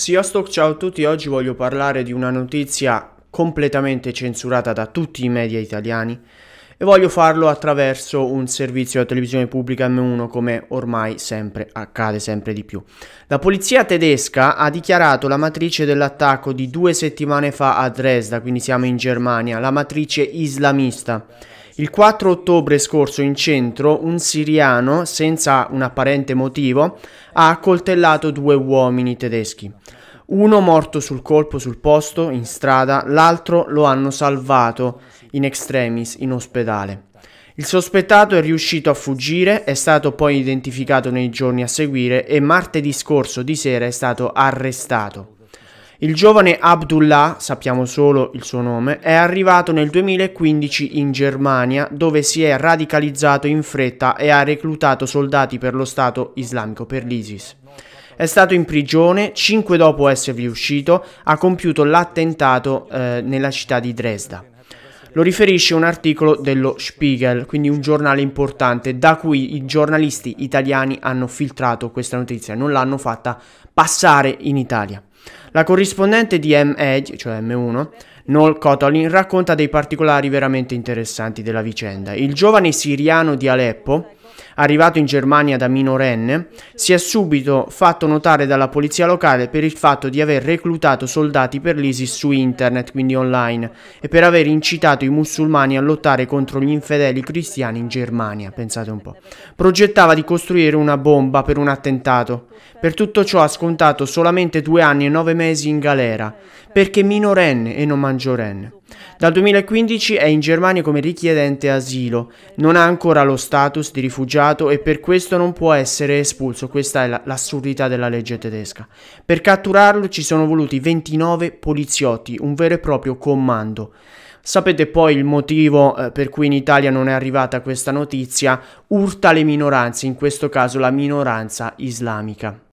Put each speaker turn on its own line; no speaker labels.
Sziasztok, ciao a tutti, oggi voglio parlare di una notizia completamente censurata da tutti i media italiani e voglio farlo attraverso un servizio della televisione pubblica M1 come ormai sempre accade sempre di più. La polizia tedesca ha dichiarato la matrice dell'attacco di due settimane fa a Dresda, quindi siamo in Germania, la matrice islamista. Il 4 ottobre scorso in centro un siriano, senza un apparente motivo, ha accoltellato due uomini tedeschi. Uno morto sul colpo sul posto, in strada, l'altro lo hanno salvato in extremis in ospedale. Il sospettato è riuscito a fuggire, è stato poi identificato nei giorni a seguire e martedì scorso di sera è stato arrestato. Il giovane Abdullah, sappiamo solo il suo nome, è arrivato nel 2015 in Germania dove si è radicalizzato in fretta e ha reclutato soldati per lo Stato islamico, per l'ISIS. È stato in prigione, 5 dopo esservi uscito, ha compiuto l'attentato eh, nella città di Dresda. Lo riferisce un articolo dello Spiegel, quindi un giornale importante, da cui i giornalisti italiani hanno filtrato questa notizia, non l'hanno fatta passare in Italia. La corrispondente di M. Edge, cioè M1, Noel Cotolin, racconta dei particolari veramente interessanti della vicenda. Il giovane siriano di Aleppo, Arrivato in Germania da minorenne, si è subito fatto notare dalla polizia locale per il fatto di aver reclutato soldati per l'ISIS su internet, quindi online, e per aver incitato i musulmani a lottare contro gli infedeli cristiani in Germania, pensate un po'. Progettava di costruire una bomba per un attentato. Per tutto ciò ha scontato solamente due anni e nove mesi in galera perché minorenne e non maggiorenne. Dal 2015 è in Germania come richiedente asilo, non ha ancora lo status di rifugiato e per questo non può essere espulso, questa è l'assurdità della legge tedesca. Per catturarlo ci sono voluti 29 poliziotti, un vero e proprio comando. Sapete poi il motivo eh, per cui in Italia non è arrivata questa notizia? Urta le minoranze, in questo caso la minoranza islamica.